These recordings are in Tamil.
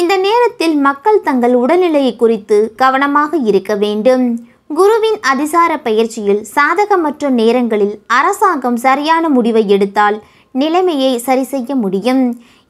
இந்த நேரத்தில் மக்கள் தங்கள் உடல்நிலையை குறித்து கவனமாக இருக்க வேண்டும் குருவின் அதிசார பயிற்சியில் சாதகமற்ற நேரங்களில் அரசாங்கம் சரியான முடிவை எடுத்தால் நிலைமையை சரி செய்ய முடியும்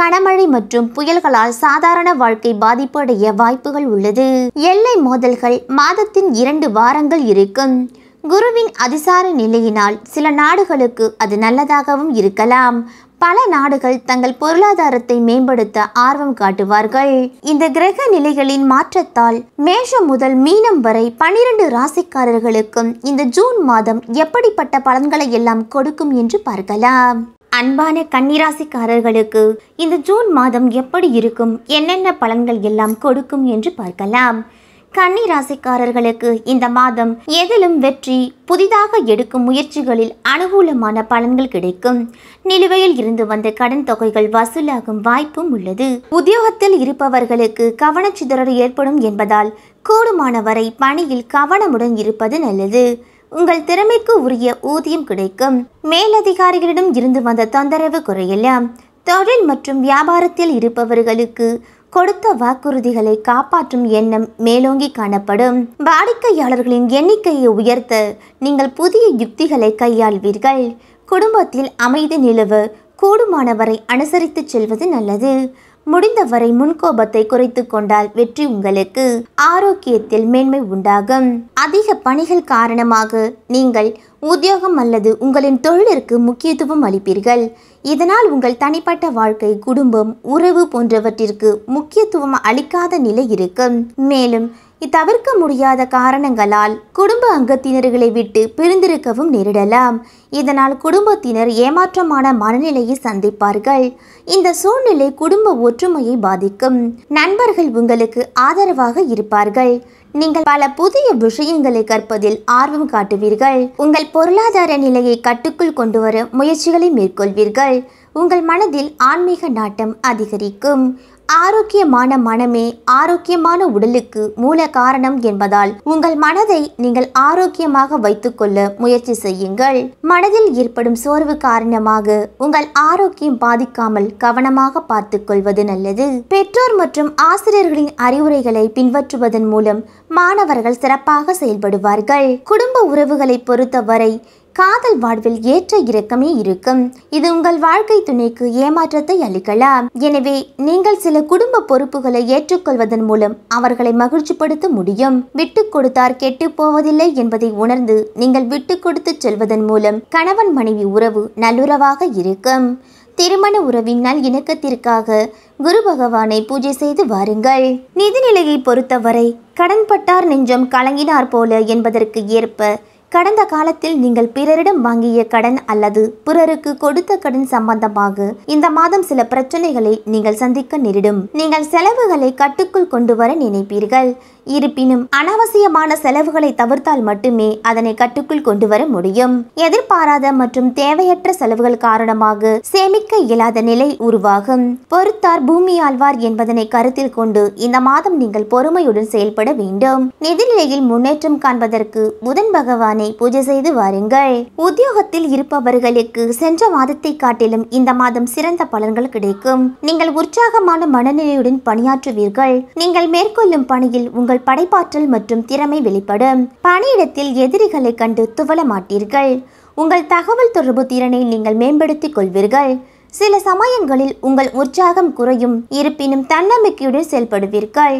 கனமழை மற்றும் புயல்களால் சாதாரண வாழ்க்கை பாதிப்படைய வாய்ப்புகள் உள்ளது எல்லை மோதல்கள் மாதத்தின் இரண்டு வாரங்கள் இருக்கும் குருவின் அதிசார நிலையினால் சில நாடுகளுக்கு அது நல்லதாகவும் இருக்கலாம் பல நாடுகள் தங்கள் பொருளாதாரத்தை மேம்படுத்த ஆர்வம் காட்டுவார்கள் இந்த கிரக நிலைகளின் மாற்றத்தால் மேஷம் முதல் மீனம் வரை பனிரெண்டு ராசிக்காரர்களுக்கும் இந்த ஜூன் மாதம் எப்படிப்பட்ட பலன்களை எல்லாம் கொடுக்கும் என்று பார்க்கலாம் அன்பான கன்னிராசிக்காரர்களுக்கு இந்த ஜூன் மாதம் எப்படி இருக்கும் என்னென்ன பலன்கள் எல்லாம் கொடுக்கும் என்று பார்க்கலாம் கன்னிராசிக்காரர்களுக்கு இந்த மாதம் எதிலும் வெற்றி புதிதாக எடுக்கும் முயற்சிகளில் அனுகூலமான பலன்கள் கிடைக்கும் நிலுவையில் இருந்து வந்த கடன் தொகைகள் வசூலாகும் வாய்ப்பும் உள்ளது உத்தியோகத்தில் இருப்பவர்களுக்கு கவனச்சிதறல் ஏற்படும் என்பதால் கூடுமானவரை வரை பணியில் கவனமுடன் இருப்பது நல்லது உங்கள் திறமைக்கு உரிய ஊதியம் கிடைக்கும் மேலதிகாரிகளிடம் இருந்து வந்த தொந்தரவு குறையலாம் தொழில் மற்றும் வியாபாரத்தில் இருப்பவர்களுக்கு கொடுத்த வாக்குறுதிகளை காப்பாற்றும் எண்ணம் மேலோங்கி காணப்படும் வாடிக்கையாளர்களின் எண்ணிக்கையை உயர்த்த நீங்கள் புதிய யுக்திகளை கையாள்வீர்கள் குடும்பத்தில் அமைதி நிலவு கூடுமானவரை அனுசரித்து செல்வது நல்லது முடிந்தவரை முன்கோபத்தை குறைத்து கொண்டால் வெற்றி உங்களுக்கு ஆரோக்கியத்தில் மேன்மை உண்டாகும் அதிக பணிகள் காரணமாக நீங்கள் உத்தியோகம் அல்லது உங்களின் தொழிலிற்கு முக்கியத்துவம் அளிப்பீர்கள் இதனால் உங்கள் தனிப்பட்ட வாழ்க்கை குடும்பம் உறவு போன்றவற்றிற்கு முக்கியத்துவம் அளிக்காத நிலை இருக்கும் மேலும் தவிர்க்க முடியாத காரணங்களால் குடும்ப அங்கத்தினர்களை விட்டு பிரிந்திருக்கவும் நேரிடலாம் இதனால் குடும்பத்தினர் ஏமாற்றமான மனநிலையை சந்திப்பார்கள் இந்த சூழ்நிலை குடும்ப ஒற்றுமையை பாதிக்கும் நண்பர்கள் உங்களுக்கு ஆதரவாக இருப்பார்கள் நீங்கள் பல புதிய விஷயங்களை கற்பதில் ஆர்வம் காட்டுவீர்கள் உங்கள் பொருளாதார நிலையை கட்டுக்குள் கொண்டு வர முயற்சிகளை மேற்கொள்வீர்கள் உங்கள் மனதில் ஆன்மீக நாட்டம் அதிகரிக்கும் ஆரோக்கியமான மனமே ஆரோக்கியமான உடலுக்கு மூல காரணம் என்பதால் உங்கள் மனதை நீங்கள் ஆரோக்கியமாக வைத்துக்கொள்ள முயற்சி செய்யுங்கள் மனதில் ஏற்படும் சோர்வு காரணமாக உங்கள் ஆரோக்கியம் பாதிக்காமல் கவனமாக பார்த்து கொள்வது நல்லது பெற்றோர் மற்றும் ஆசிரியர்களின் அறிவுரைகளை பின்பற்றுவதன் மூலம் மாணவர்கள் சிறப்பாக செயல்படுவார்கள் குடும்ப உறவுகளை பொறுத்தவரை காதல் வாழ்வில் ஏற்ற இறக்கமே இருக்கும் இது உங்கள் வாழ்க்கை துணைக்கு ஏமாற்றத்தை அளிக்கலாம் எனவே நீங்கள் சில குடும்ப பொறுப்புகளை ஏற்றுக்கொள்வதன் மூலம் அவர்களை மகிழ்ச்சிப்படுத்த முடியும் விட்டு கொடுத்தார் கெட்டு போவதில்லை என்பதை உணர்ந்து நீங்கள் விட்டு கொடுத்து செல்வதன் மூலம் கணவன் மனைவி உறவு நல்லுறவாக இருக்கும் திருமண உறவின் நல் இணக்கத்திற்காக குரு பகவானை பூஜை செய்து வாருங்கள் நிதிநிலையை பொறுத்தவரை கடன்பட்டார் நெஞ்சம் கலங்கினார் போல என்பதற்கு ஏற்ப கடந்த காலத்தில் நீங்கள் பிறரிடம் வாங்கிய கடன் அல்லது பிறருக்கு கொடுத்த கடன் சம்பந்தமாக இந்த மாதம் சில பிரச்சனைகளை நீங்கள் சந்திக்க நேரிடும் நீங்கள் செலவுகளை கட்டுக்குள் கொண்டு வர நினைப்பீர்கள் இருப்பினும் அனாவசியமான செலவுகளை தவிர்த்தால் மட்டுமே அதனை கட்டுக்குள் கொண்டு வர முடியும் எதிர்பாராத மற்றும் தேவையற்ற செலவுகள் காரணமாக சேமிக்க இயலாத நிலை உருவாகும் பொறுத்தார் பூமி ஆழ்வார் என்பதனை கருத்தில் கொண்டு இந்த மாதம் நீங்கள் பொறுமையுடன் செயல்பட வேண்டும் நிதிநிலையில் முன்னேற்றம் காண்பதற்கு புதன் பகவானை பூஜை செய்து வாருங்கள் உத்தியோகத்தில் இருப்பவர்களுக்கு சென்ற மாதத்தை காட்டிலும் இந்த மாதம் சிறந்த பலன்கள் கிடைக்கும் நீங்கள் உற்சாகமான மனநிலையுடன் பணியாற்றுவீர்கள் நீங்கள் மேற்கொள்ளும் பணியில் உங்கள் உங்கள் படைப்பாற்றல் மற்றும் திறமை வெளிப்படும் பணியிடத்தில் எதிரிகளை கண்டு துவள மாட்டீர்கள் உங்கள் தகவல் தொடர்பு திறனை நீங்கள் மேம்படுத்திக் கொள்வீர்கள் சில சமயங்களில் உங்கள் உற்சாகம் குறையும் இருப்பினும் தன்னம்பிக்கையுடன் செயல்படுவீர்கள்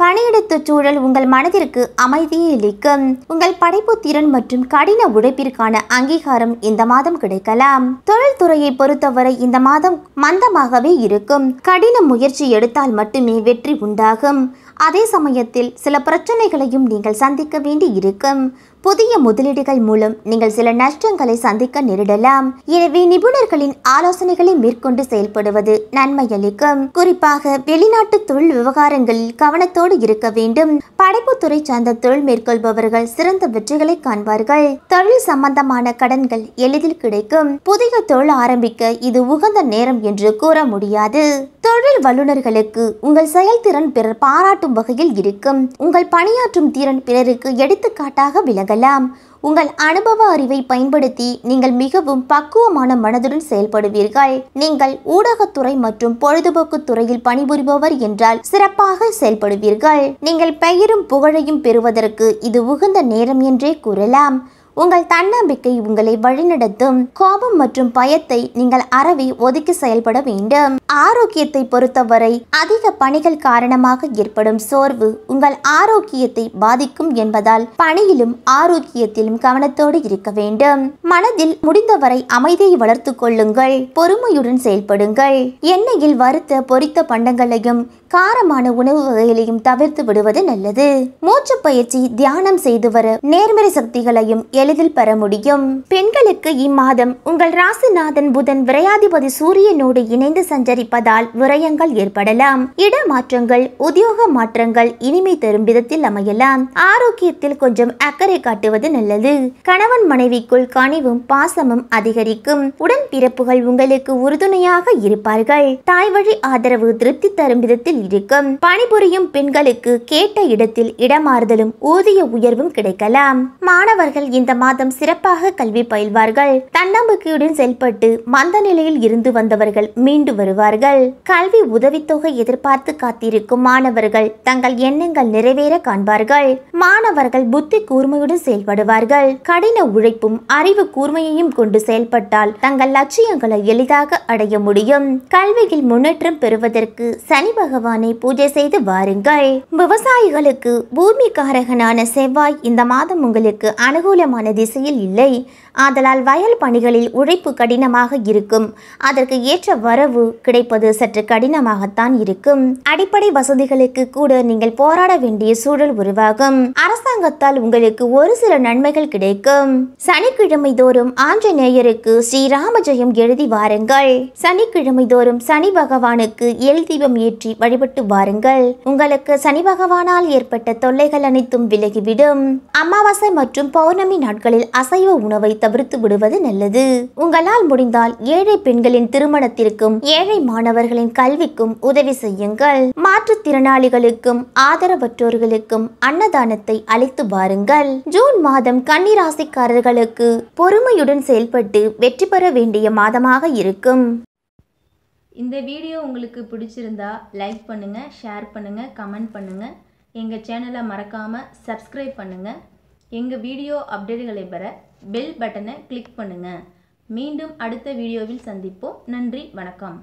பணியிடத்து சூழல் உங்கள் மனதிற்கு அமைதியை அளிக்கும் உங்கள் படைப்பு திறன் மற்றும் கடின உழைப்பிற்கான அங்கீகாரம் இந்த மாதம் கிடைக்கலாம் தொழில்துறையை பொறுத்தவரை இந்த மாதம் மந்தமாகவே இருக்கும் கடின முயற்சி எடுத்தால் மட்டுமே வெற்றி உண்டாகும் அதே சமயத்தில் சில பிரச்சனைகளையும் நீங்கள் சந்திக்க வேண்டி இருக்கும் புதிய முதலீடுகள் மூலம் நீங்கள் சில நஷ்டங்களை சந்திக்க நேரிடலாம் எனவே நிபுணர்களின் ஆலோசனைகளை மேற்கொண்டு செயல்படுவது நன்மை அளிக்கும் குறிப்பாக வெளிநாட்டு தொழில் விவகாரங்களில் கவனத்தோடு இருக்க வேண்டும் படைப்புத்துறை சார்ந்த தொழில் மேற்கொள்பவர்கள் சிறந்த வெற்றிகளை காண்பார்கள் தொழில் சம்பந்தமான கடன்கள் எளிதில் கிடைக்கும் புதிய தொழில் ஆரம்பிக்க இது உகந்த நேரம் என்று கூற முடியாது தொழில் வல்லுநர்களுக்கு உங்கள் செயல்திறன் பிறர் பாராட்டும் வகையில் இருக்கும் உங்கள் பணியாற்றும் திறன் பிறருக்கு எடுத்துக்காட்டாக விளங்க தொடங்கலாம் உங்கள் அனுபவ அறிவை பயன்படுத்தி நீங்கள் மிகவும் பக்குவமான மனதுடன் செயல்படுவீர்கள் நீங்கள் ஊடகத்துறை மற்றும் பொழுதுபோக்கு துறையில் பணிபுரிபவர் என்றால் சிறப்பாக செயல்படுவீர்கள் நீங்கள் பெயரும் புகழையும் பெறுவதற்கு இது உகந்த நேரம் என்றே கூறலாம் உங்கள் தன்னம்பிக்கை உங்களை வழிநடத்தும் கோபம் மற்றும் பயத்தை நீங்கள் அறவே ஒதுக்கி செயல்பட வேண்டும் ஆரோக்கியத்தை பொறுத்தவரை அதிக பணிகள் காரணமாக ஏற்படும் சோர்வு உங்கள் ஆரோக்கியத்தை பாதிக்கும் என்பதால் பணியிலும் ஆரோக்கியத்திலும் கவனத்தோடு இருக்க வேண்டும் மனதில் முடிந்தவரை அமைதியை வளர்த்து கொள்ளுங்கள் பொறுமையுடன் செயல்படுங்கள் எண்ணெயில் வறுத்த பொரித்த பண்டங்களையும் காரமான உணவு வகைகளையும் தவிர்த்து விடுவது நல்லது மூச்சு பயிற்சி தியானம் செய்து வர நேர்மறை சக்திகளையும் எளிதில் பெற முடியும் பெண்களுக்கு இம்மாதம் உங்கள் ராசிநாதன் புதன் விரையாதிபதி சூரியனோடு இணைந்து சஞ்சரிப்பதால் விரயங்கள் ஏற்படலாம் இடமாற்றங்கள் உத்தியோக மாற்றங்கள் இனிமை தரும் விதத்தில் அமையலாம் ஆரோக்கியத்தில் கொஞ்சம் அக்கறை காட்டுவது நல்லது கணவன் மனைவிக்குள் கனிவும் பாசமும் அதிகரிக்கும் உடன் பிறப்புகள் உங்களுக்கு உறுதுணையாக இருப்பார்கள் தாய் வழி ஆதரவு திருப்தி தரும் விதத்தில் இருக்கும் பணிபுரியும் பெண்களுக்கு கேட்ட இடத்தில் இடமாறுதலும் ஊதிய உயர்வும் கிடைக்கலாம் மாணவர்கள் இந்த மாதம் சிறப்பாக கல்வி பயில்வார்கள் தன்னம்பிக்கையுடன் செயல்பட்டு மந்த நிலையில் இருந்து வந்தவர்கள் மீண்டு வருவார்கள் கல்வி உதவித்தொகை எதிர்பார்த்து காத்திருக்கும் மாணவர்கள் தங்கள் எண்ணங்கள் நிறைவேற காண்பார்கள் மாணவர்கள் புத்தி கூர்மையுடன் செயல்படுவார்கள் கடின உழைப்பும் அறிவு கூர்மையையும் கொண்டு செயல்பட்டால் தங்கள் லட்சியங்களை எளிதாக அடைய முடியும் கல்வியில் முன்னேற்றம் பெறுவதற்கு சனி பகவானை பூஜை செய்து வாருங்கள் விவசாயிகளுக்கு பூமிக்காரகனான செவ்வாய் இந்த மாதம் உங்களுக்கு அனுகூலமான சாதகமான திசையில் இல்லை ஆதலால் வயல் பணிகளில் உழைப்பு கடினமாக இருக்கும் அதற்கு ஏற்ற வரவு கிடைப்பது சற்று கடினமாகத்தான் இருக்கும் அடிப்படை வசதிகளுக்கு கூட நீங்கள் போராட வேண்டிய சூழல் உருவாகும் அரசாங்கத்தால் உங்களுக்கு ஒரு சில நன்மைகள் கிடைக்கும் சனிக்கிழமை தோறும் ஆஞ்சநேயருக்கு ஸ்ரீராம எழுதி வாருங்கள் சனிக்கிழமை தோறும் சனி பகவானுக்கு எல் தீபம் ஏற்றி வழிபட்டு வாருங்கள் உங்களுக்கு சனி பகவானால் ஏற்பட்ட தொல்லைகள் அனைத்தும் விலகிவிடும் அமாவாசை மற்றும் பௌர்ணமி நாட்களில் அசைவ உணவை தவிர்த்து விடுவது நல்லது உங்களால் முடிந்தால் ஏழை பெண்களின் திருமணத்திற்கும் ஏழை மாணவர்களின் கல்விக்கும் உதவி செய்யுங்கள் மாற்றுத்திறனாளிகளுக்கும் ஆதரவற்றோர்களுக்கும் அன்னதானத்தை அளித்து பாருங்கள் ஜூன் மாதம் கன்னிராசிக்காரர்களுக்கு பொறுமையுடன் செயல்பட்டு வெற்றி பெற வேண்டிய மாதமாக இருக்கும் இந்த வீடியோ உங்களுக்கு பிடிச்சிருந்தா லைக் பண்ணுங்கள் ஷேர் பண்ணுங்கள் கமெண்ட் பண்ணுங்கள் எங்கள் சேனலை மறக்காமல் சப்ஸ்கிரைப் பண்ணுங்கள் எங்கள் வீடியோ அப்டேட்டுகளை பெற பெல் பட்டனை கிளிக் பண்ணுங்கள் மீண்டும் அடுத்த வீடியோவில் சந்திப்போம் நன்றி வணக்கம்